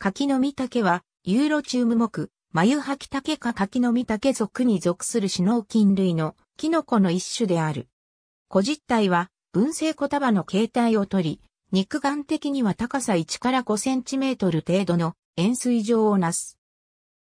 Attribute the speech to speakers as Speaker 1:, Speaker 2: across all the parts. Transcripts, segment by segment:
Speaker 1: 柿の実竹は、ユーロチューム目、眉吐き竹か柿の実竹属に属するシノ菌類のキノコの一種である。小実体は、分生小束の形態をとり、肉眼的には高さ1から5センチメートル程度の円錐状をなす。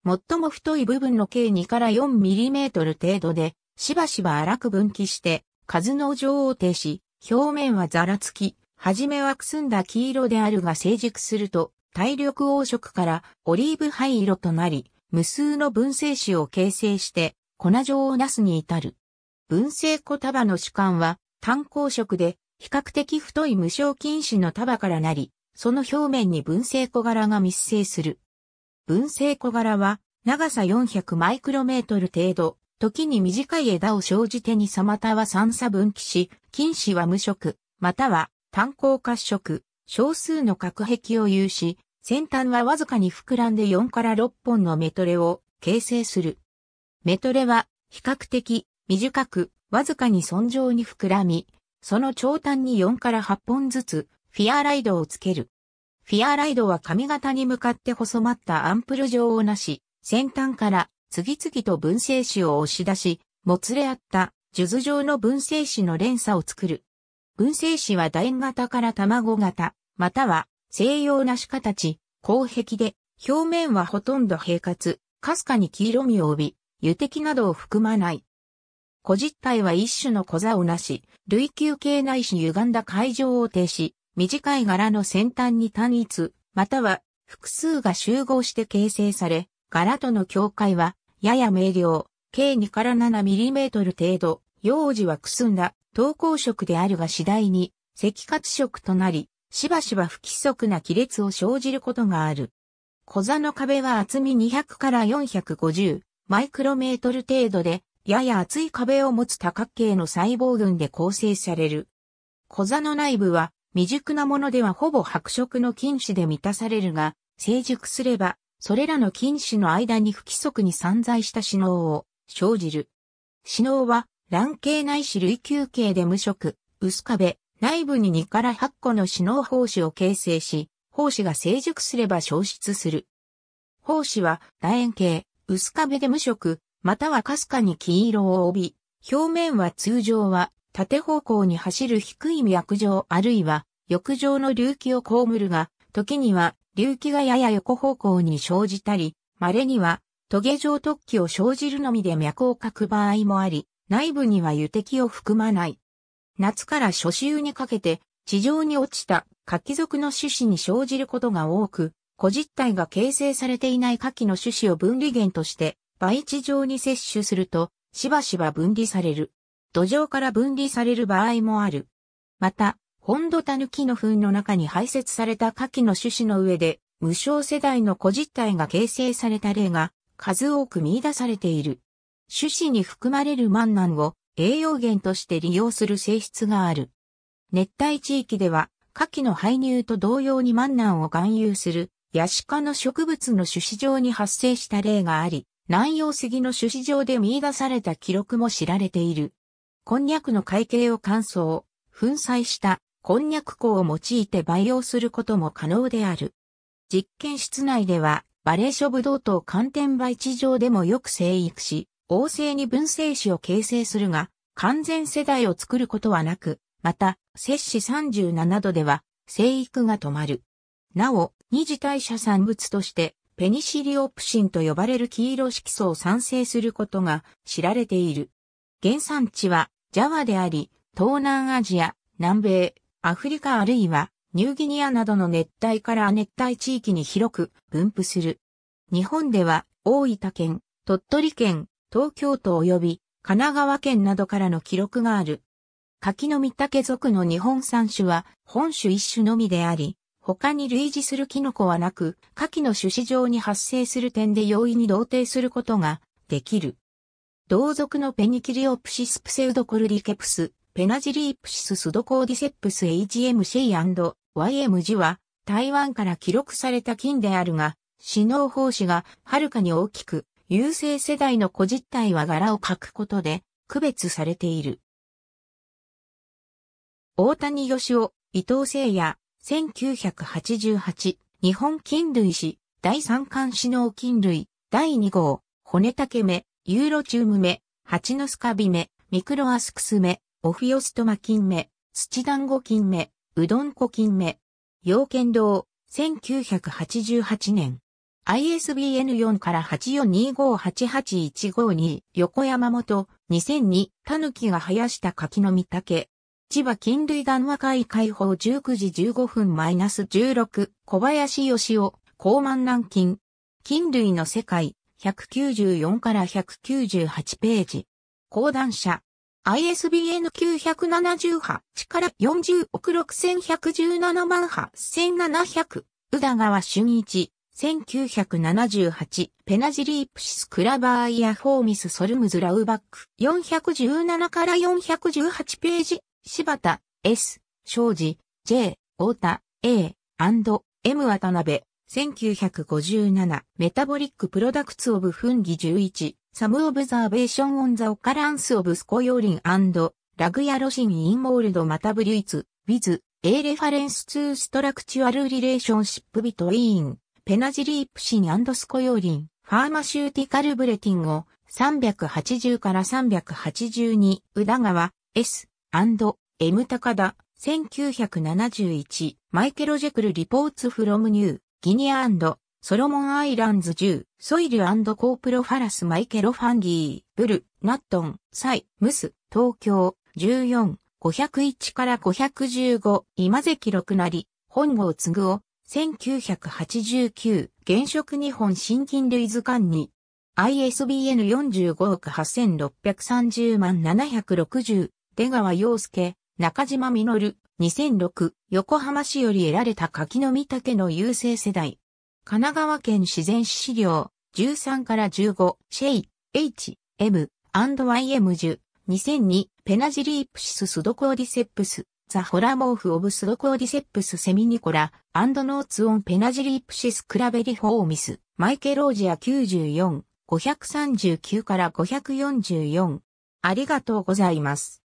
Speaker 1: 最も太い部分の径2から4ミリメートル程度で、しばしば荒く分岐して、数の状を呈し、表面はざらつき、はじめはくすんだ黄色であるが成熟すると、大緑黄色からオリーブ灰色となり、無数の分性子を形成して粉状をなすに至る。分性小束の主幹は単鉱色で比較的太い無償菌種の束からなり、その表面に分性小柄が密生する。分性小柄は長さ400マイクロメートル程度、時に短い枝を生じてに様たは三差分岐し、菌糸は無色、または単鉱褐色、少数の核壁を有し、先端はわずかに膨らんで4から6本のメトレを形成する。メトレは比較的短くわずかに損状に膨らみ、その長短に4から8本ずつフィアライドをつける。フィアライドは髪型に向かって細まったアンプル状をなし、先端から次々と分生子を押し出し、もつれ合った数珠状の分生子の連鎖を作る。分生子は楕円型から卵型、または西洋なし形、硬壁で、表面はほとんど平滑、かすかに黄色みを帯び、油滴などを含まない。古実体は一種の小座をなし、類球形内し歪んだ海上を呈し、短い柄の先端に単一、または複数が集合して形成され、柄との境界は、やや明瞭、計2から7トル程度、幼児はくすんだ、投稿色であるが次第に、赤褐色となり、しばしば不規則な亀裂を生じることがある。小座の壁は厚み200から450マイクロメートル程度で、やや厚い壁を持つ多角形の細胞群で構成される。小座の内部は未熟なものではほぼ白色の菌糸で満たされるが、成熟すれば、それらの菌糸の間に不規則に散在した死脳を生じる。死脳は卵形内視類球形で無色、薄壁、内部に2から8個の死脳胞子を形成し、胞子が成熟すれば消失する。胞子は楕円形、薄壁で無色、またはかすかに黄色を帯び、表面は通常は縦方向に走る低い脈状あるいは翼状の隆起を被るが、時には隆起がやや横方向に生じたり、稀にはトゲ状突起を生じるのみで脈を欠く場合もあり、内部には油滴を含まない。夏から初秋にかけて地上に落ちた柿属の種子に生じることが多く、個実体が形成されていない柿の種子を分離源として培地上に摂取すると、しばしば分離される。土壌から分離される場合もある。また、本土タヌキの糞の中に排泄された柿の種子の上で、無償世代の個実体が形成された例が数多く見出されている。種子に含まれるマンナンを栄養源として利用する性質がある。熱帯地域では、夏季の排入と同様にマンナンを含有する、ヤシ科の植物の種子状に発生した例があり、南洋杉の種子状で見出された記録も知られている。こんにゃくの海計を乾燥、粉砕したこんにゃく粉を用いて培養することも可能である。実験室内では、バレーショブドウと寒天培地上でもよく生育し、旺盛に分生子を形成するが、完全世代を作ることはなく、また、摂氏37度では、生育が止まる。なお、二次代謝産物として、ペニシリオプシンと呼ばれる黄色色素を産生することが知られている。原産地は、ジャワであり、東南アジア、南米、アフリカあるいは、ニューギニアなどの熱帯から亜熱帯地域に広く分布する。日本では、大分県、鳥取県、東京都及び神奈川県などからの記録がある。柿の御竹属の日本産種は本種一種のみであり、他に類似するキノコはなく、柿の種子上に発生する点で容易に同定することができる。同属のペニキリオプシスプセウドコルリケプス、ペナジリープシススドコーディセップス HMC&YMG は台湾から記録された菌であるが、死脳胞子がはるかに大きく、優勢世代の個実体は柄を書くことで区別されている。大谷義夫、伊藤誠也、1988、日本菌類史、第三冠死脳菌類、第二号、骨竹目、ユーロチューム目、蜂のスカビ目、ミクロアスクス目、オフィオストマ菌目、土団子菌目、うどんこ菌目、洋剣堂、1988年。ISBN4 から842588152横山本2002たぬきが生やした柿の御竹千葉菌類談話会開放19時15分マイナス16小林義夫、高慢軟菌菌類の世界194から198ページ講談社 ISBN 978から40億6117万8700宇田川俊一1978、ペナジリープシスクラバーイヤフォーミスソルムズラウバック。417から418ページ、柴田、S、庄司、J、太田、A、M 渡辺。1957、メタボリックプロダクツオブフンギ11、サムオブザーベーションオンザオカランスオブスコヨーリンラグヤロシンインモールドマタブリュイツ、ウィズ、A レファレンスツーストラクチュアルリレーションシップビトイーン。ペナジリープシンスコヨーリン、ファーマシューティカルブレティンを380から382、宇田川、S、M 高田、1971、マイケロジェクルリポーツフロムニュー、ギニアソロモンアイランズ10、ソイルコープロファラスマイケロファンギー、ブル、ナットン、サイ、ムス、東京、14、501から515、今関六なり、本郷継ぐを、1989、現職日本新金類図鑑に、ISBN 45億8630万760、出川洋介、中島実、2006、横浜市より得られた柿の実岳の優勢世代。神奈川県自然史資料、13から15、シェイ、H、M、&YM10、2002、ペナジリープシススドコーディセップス。ザ・ホラモーフ・オブ・スロコーディセップス・セミニコラ、アンドノーツ・オン・ペナジリープシス・クラベリホーミス、マイケロージア94、539から544。ありがとうございます。